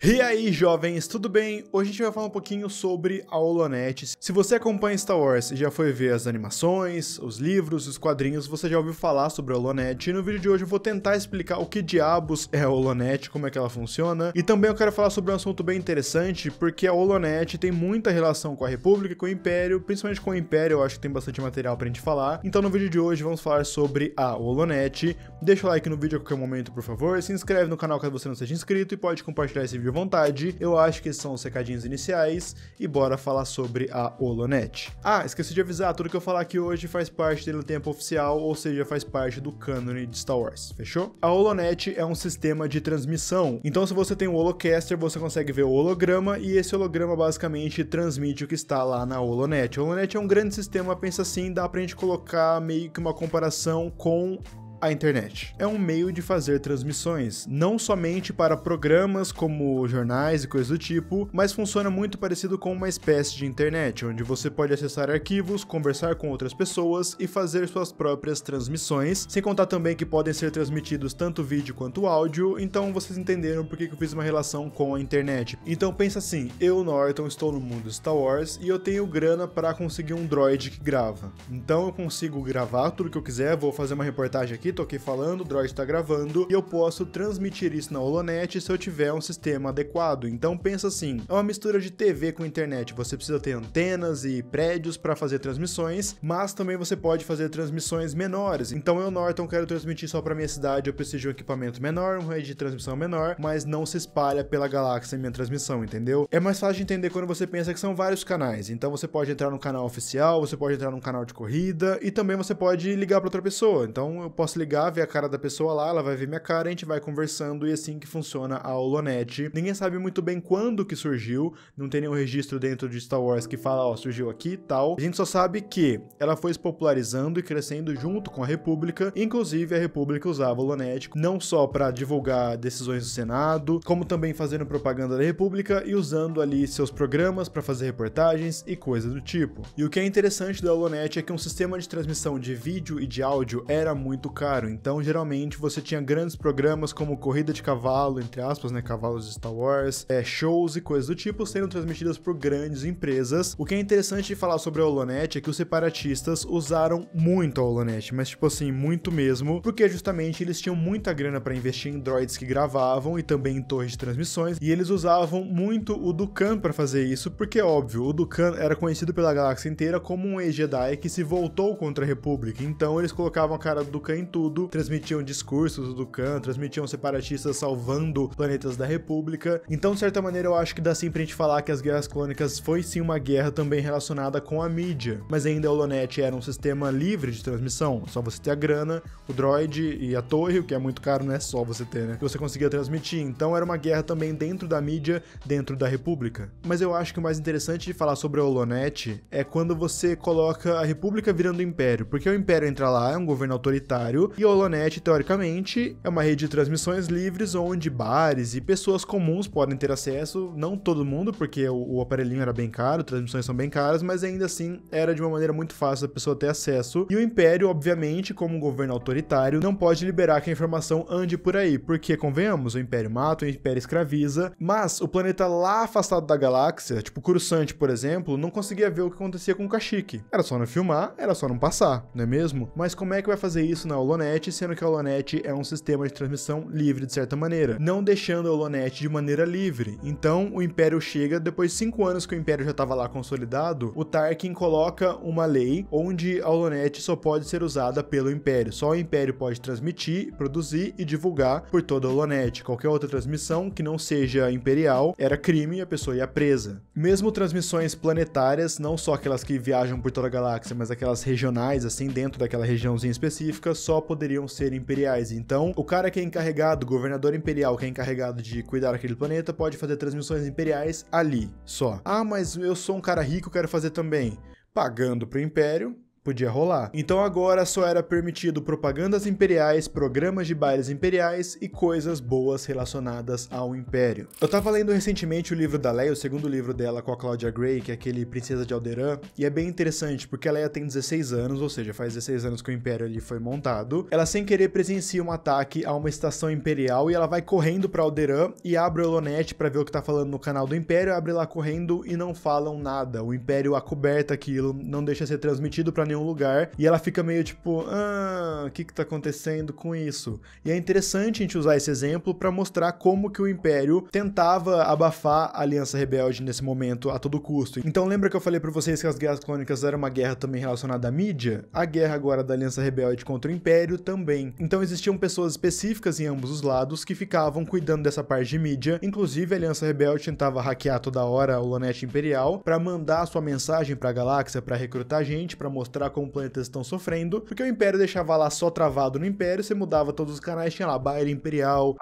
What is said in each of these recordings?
E aí, jovens, tudo bem? Hoje a gente vai falar um pouquinho sobre a Holonet. Se você acompanha Star Wars e já foi ver as animações, os livros, os quadrinhos, você já ouviu falar sobre a Holonet. E no vídeo de hoje eu vou tentar explicar o que diabos é a Holonet, como é que ela funciona. E também eu quero falar sobre um assunto bem interessante, porque a Holonet tem muita relação com a República e com o Império, principalmente com o Império, eu acho que tem bastante material pra gente falar. Então no vídeo de hoje vamos falar sobre a Holonet. Deixa o like no vídeo a qualquer momento, por favor. Se inscreve no canal caso você não seja inscrito e pode compartilhar esse vídeo à vontade. Eu acho que são os recadinhos iniciais e bora falar sobre a Holonet. Ah, esqueci de avisar, tudo que eu falar aqui hoje faz parte do tempo oficial, ou seja, faz parte do cânone de Star Wars, fechou? A Holonet é um sistema de transmissão, então se você tem um Holocaster, você consegue ver o holograma e esse holograma basicamente transmite o que está lá na Holonet. A Holonet é um grande sistema, pensa assim, dá pra gente colocar meio que uma comparação com a internet. É um meio de fazer transmissões, não somente para programas como jornais e coisas do tipo, mas funciona muito parecido com uma espécie de internet, onde você pode acessar arquivos, conversar com outras pessoas e fazer suas próprias transmissões, sem contar também que podem ser transmitidos tanto vídeo quanto áudio, então vocês entenderam por que eu fiz uma relação com a internet. Então pensa assim, eu, Norton, estou no mundo Star Wars e eu tenho grana para conseguir um droid que grava. Então eu consigo gravar tudo que eu quiser, vou fazer uma reportagem aqui, aqui, tô aqui falando, o Droid tá gravando, e eu posso transmitir isso na Holonet se eu tiver um sistema adequado. Então pensa assim, é uma mistura de TV com internet, você precisa ter antenas e prédios para fazer transmissões, mas também você pode fazer transmissões menores. Então eu, Norton, quero transmitir só para minha cidade, eu preciso de um equipamento menor, um rede de transmissão menor, mas não se espalha pela galáxia em minha transmissão, entendeu? É mais fácil de entender quando você pensa que são vários canais. Então você pode entrar no canal oficial, você pode entrar no canal de corrida e também você pode ligar para outra pessoa. Então eu posso ligar, ver a cara da pessoa lá, ela vai ver minha cara, a gente vai conversando e é assim que funciona a Holonet. Ninguém sabe muito bem quando que surgiu, não tem nenhum registro dentro de Star Wars que fala, ó, surgiu aqui e tal. A gente só sabe que ela foi se popularizando e crescendo junto com a República, inclusive a República usava a Holonet não só para divulgar decisões do Senado, como também fazendo propaganda da República e usando ali seus programas para fazer reportagens e coisas do tipo. E o que é interessante da Holonet é que um sistema de transmissão de vídeo e de áudio era muito caro caro. Então, geralmente, você tinha grandes programas como corrida de cavalo, entre aspas, né? Cavalos de Star Wars, é, shows e coisas do tipo sendo transmitidas por grandes empresas. O que é interessante de falar sobre a Holonet é que os separatistas usaram muito a Holonet, mas tipo assim, muito mesmo, porque justamente eles tinham muita grana para investir em droids que gravavam e também em torres de transmissões, e eles usavam muito o Dukan para fazer isso, porque óbvio, o Dukan era conhecido pela galáxia inteira como um e jedi que se voltou contra a República, então eles colocavam a cara do Dukan em tudo tudo, transmitiam discursos do Khan, transmitiam separatistas salvando planetas da República. Então, de certa maneira, eu acho que dá sim pra gente falar que as Guerras Clônicas foi sim uma guerra também relacionada com a mídia, mas ainda o holonet era um sistema livre de transmissão, só você ter a grana, o droid e a torre, o que é muito caro, não é só você ter, né? Que você conseguia transmitir. Então era uma guerra também dentro da mídia, dentro da República. Mas eu acho que o mais interessante de falar sobre a Olonet é quando você coloca a República virando Império, porque o Império entra lá, é um governo autoritário, e a Holonet, teoricamente, é uma rede de transmissões livres onde bares e pessoas comuns podem ter acesso, não todo mundo, porque o, o aparelhinho era bem caro, transmissões são bem caras, mas ainda assim era de uma maneira muito fácil a pessoa ter acesso. E o Império, obviamente, como um governo autoritário, não pode liberar que a informação ande por aí, porque, convenhamos, o Império mata, o Império escraviza, mas o planeta lá afastado da galáxia, tipo Coruscant, por exemplo, não conseguia ver o que acontecia com o Kashyyyk. Era só não filmar, era só não passar, não é mesmo? Mas como é que vai fazer isso na Holonet? sendo que a Olonet é um sistema de transmissão livre de certa maneira, não deixando a Olonet de maneira livre. Então o Império chega, depois de cinco anos que o Império já estava lá consolidado, o Tarkin coloca uma lei onde a Olonet só pode ser usada pelo Império. Só o Império pode transmitir, produzir e divulgar por toda a Olonet. Qualquer outra transmissão que não seja imperial era crime e a pessoa ia presa. Mesmo transmissões planetárias, não só aquelas que viajam por toda a galáxia, mas aquelas regionais, assim, dentro daquela regiãozinha específica, só poderiam ser imperiais. Então, o cara que é encarregado, o governador imperial que é encarregado de cuidar daquele planeta, pode fazer transmissões imperiais ali só. Ah, mas eu sou um cara rico, quero fazer também. Pagando pro império, podia rolar. Então agora só era permitido propagandas imperiais, programas de bailes imperiais e coisas boas relacionadas ao império. Eu tava lendo recentemente o livro da Leia, o segundo livro dela com a Claudia Gray, que é aquele Princesa de Alderan, e é bem interessante porque a Leia tem 16 anos, ou seja, faz 16 anos que o império ali foi montado. Ela sem querer presencia um ataque a uma estação imperial e ela vai correndo para Alderan e abre o Elonet para ver o que tá falando no canal do império, abre lá correndo e não falam nada. O império acoberta aquilo, não deixa ser transmitido para nenhum nenhum lugar. E ela fica meio tipo, ah, o que que tá acontecendo com isso? E é interessante a gente usar esse exemplo para mostrar como que o Império tentava abafar a Aliança Rebelde nesse momento a todo custo. Então lembra que eu falei para vocês que as Guerras Clônicas era uma guerra também relacionada à mídia? A guerra agora da Aliança Rebelde contra o Império também. Então existiam pessoas específicas em ambos os lados que ficavam cuidando dessa parte de mídia, inclusive a Aliança Rebelde tentava hackear toda hora o Lonete Imperial para mandar sua mensagem para a galáxia, para recrutar gente, para mostrar mostrar como planetas estão sofrendo, porque o Império deixava lá só travado no Império, você mudava todos os canais, tinha lá Baile Imperial,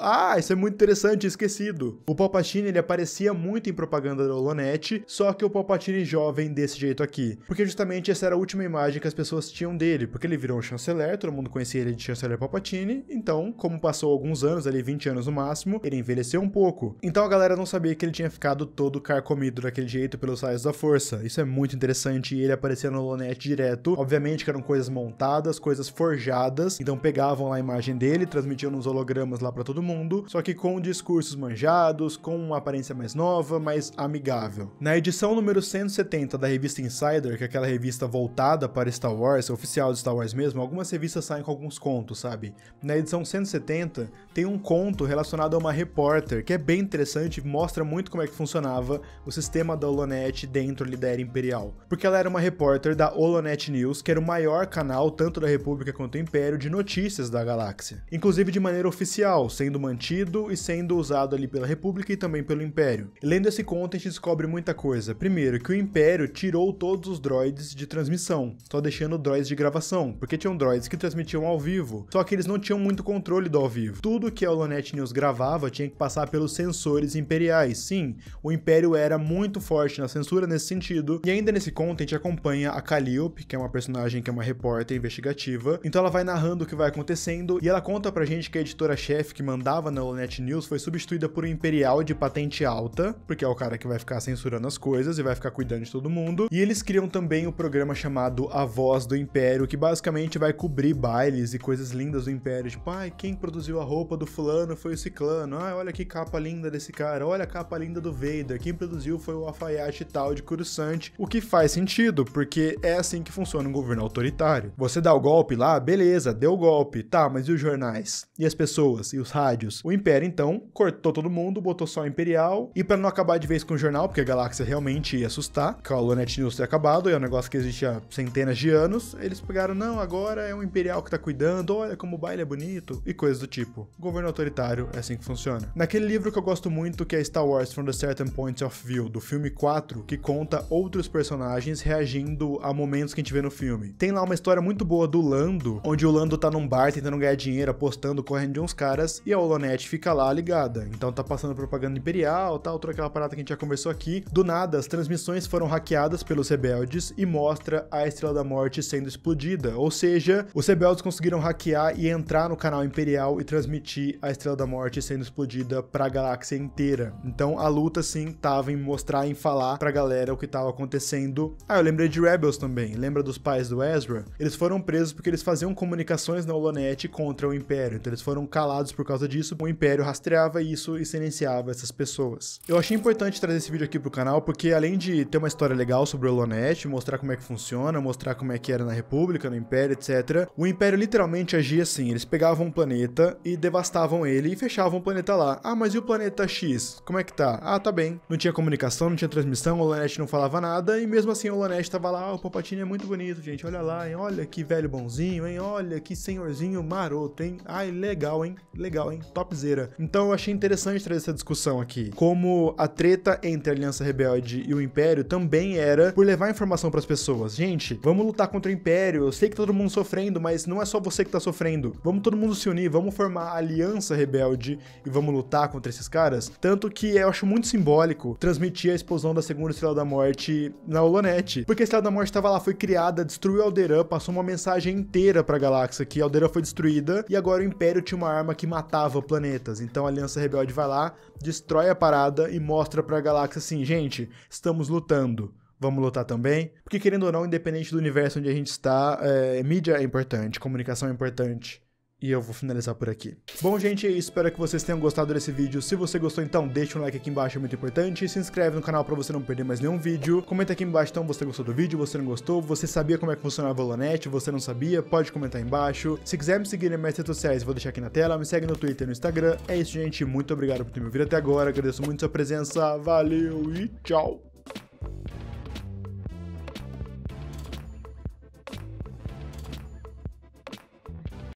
ah, isso é muito interessante, esquecido. O Palpatine ele aparecia muito em propaganda da Holonet, só que o Palpatine jovem desse jeito aqui. Porque justamente essa era a última imagem que as pessoas tinham dele, porque ele virou um chanceler, todo mundo conhecia ele de chanceler Palpatine, então, como passou alguns anos, ali 20 anos no máximo, ele envelheceu um pouco. Então a galera não sabia que ele tinha ficado todo carcomido daquele jeito pelos raios da força. Isso é muito interessante e ele aparecia no Holonet direto. Obviamente que eram coisas montadas, coisas forjadas, então pegavam lá a imagem dele, transmitiam nos hologramas lá para todo todo mundo, só que com discursos manjados, com uma aparência mais nova, mais amigável. Na edição número 170 da revista Insider, que é aquela revista voltada para Star Wars, oficial de Star Wars mesmo, algumas revistas saem com alguns contos, sabe? Na edição 170 tem um conto relacionado a uma repórter, que é bem interessante, mostra muito como é que funcionava o sistema da Olonet dentro ali da Era Imperial. Porque ela era uma repórter da Olonet News, que era o maior canal, tanto da República quanto do Império, de notícias da galáxia. Inclusive de maneira oficial, sem sendo mantido e sendo usado ali pela República e também pelo Império. lendo esse conto, a gente descobre muita coisa. Primeiro, que o Império tirou todos os droids de transmissão, só deixando droids de gravação, porque tinham droids que transmitiam ao vivo, só que eles não tinham muito controle do ao vivo. Tudo que a Olonet News gravava tinha que passar pelos sensores imperiais. Sim, o Império era muito forte na censura nesse sentido, e ainda nesse conto a gente acompanha a Calliope, que é uma personagem que é uma repórter investigativa, então ela vai narrando o que vai acontecendo e ela conta pra gente que a editora-chefe que mandou mandava na Lonet News foi substituída por um imperial de patente alta, porque é o cara que vai ficar censurando as coisas e vai ficar cuidando de todo mundo. E eles criam também o um programa chamado A Voz do Império, que basicamente vai cobrir bailes e coisas lindas do Império. Tipo, ai, ah, quem produziu a roupa do fulano foi o ciclano. Ah, olha que capa linda desse cara. Olha a capa linda do Vader. Quem produziu foi o alfaiate tal de Coruscant. O que faz sentido, porque é assim que funciona um governo autoritário. Você dá o golpe lá, beleza, deu o golpe. Tá, mas e os jornais? E as pessoas? E os rádios? estádios. O Império, então, cortou todo mundo, botou só o Imperial, e para não acabar de vez com o jornal, porque a galáxia realmente ia assustar, que a Net News tinha acabado, e é um negócio que existe há centenas de anos, eles pegaram, não, agora é o Imperial que tá cuidando, olha como o baile é bonito, e coisas do tipo. Governo autoritário é assim que funciona. Naquele livro que eu gosto muito, que é Star Wars From the Certain Point of View, do filme 4, que conta outros personagens reagindo a momentos que a gente vê no filme. Tem lá uma história muito boa do Lando, onde o Lando tá num bar tentando ganhar dinheiro, apostando, correndo de uns caras, e a Olonet fica lá ligada. Então tá passando propaganda imperial, tal, toda aquela parada que a gente já conversou aqui. Do nada, as transmissões foram hackeadas pelos rebeldes e mostra a Estrela da Morte sendo explodida. Ou seja, os rebeldes conseguiram hackear e entrar no canal imperial e transmitir a Estrela da Morte sendo explodida para a galáxia inteira. Então a luta sim tava em mostrar, em falar pra galera o que tava acontecendo. Ah, eu lembrei de Rebels também. Lembra dos pais do Ezra? Eles foram presos porque eles faziam comunicações na OloNet contra o Império. Então eles foram calados por causa causa disso, o Império rastreava isso e silenciava essas pessoas. Eu achei importante trazer esse vídeo aqui pro canal, porque além de ter uma história legal sobre o Lonet, mostrar como é que funciona, mostrar como é que era na República, no Império, etc., o Império literalmente agia assim, eles pegavam um planeta e devastavam ele e fechavam o planeta lá. Ah, mas e o planeta X? Como é que tá? Ah, tá bem. Não tinha comunicação, não tinha transmissão, o Lonet não falava nada, e mesmo assim o Lonet tava lá, ah, o Palpatine é muito bonito, gente, olha lá, hein? olha que velho bonzinho, hein? olha que senhorzinho maroto, hein? Ai, legal, hein? Legal fala, hein? Topzera. Então eu achei interessante trazer essa discussão aqui. Como a treta entre a Aliança Rebelde e o Império também era por levar informação para as pessoas. Gente, vamos lutar contra o Império. Eu sei que tá todo mundo sofrendo, mas não é só você que tá sofrendo. Vamos todo mundo se unir, vamos formar a Aliança Rebelde e vamos lutar contra esses caras. Tanto que eu acho muito simbólico transmitir a explosão da segunda Estrela da Morte na Olonete. Porque a Estrela da Morte estava lá, foi criada, destruiu Alderan, passou uma mensagem inteira pra galáxia que Alderan foi destruída e agora o Império tinha uma arma que matava matava planetas. Então a Aliança Rebelde vai lá, destrói a parada e mostra para a galáxia assim: gente, estamos lutando vamos lutar também. Porque, querendo ou não, independente do universo onde a gente está, é, mídia é importante, comunicação é importante. E eu vou finalizar por aqui. Bom, gente, espero que vocês tenham gostado desse vídeo. Se você gostou, então, deixa um like aqui embaixo, é muito importante. Se inscreve no canal pra você não perder mais nenhum vídeo. Comenta aqui embaixo, então, você gostou do vídeo, você não gostou, você sabia como é que funcionava a Lonet, você não sabia, pode comentar embaixo. Se quiser me seguir nas minhas redes sociais, vou deixar aqui na tela. Me segue no Twitter e no Instagram. É isso, gente. Muito obrigado por ter me ouvido até agora. Agradeço muito sua presença. Valeu e tchau!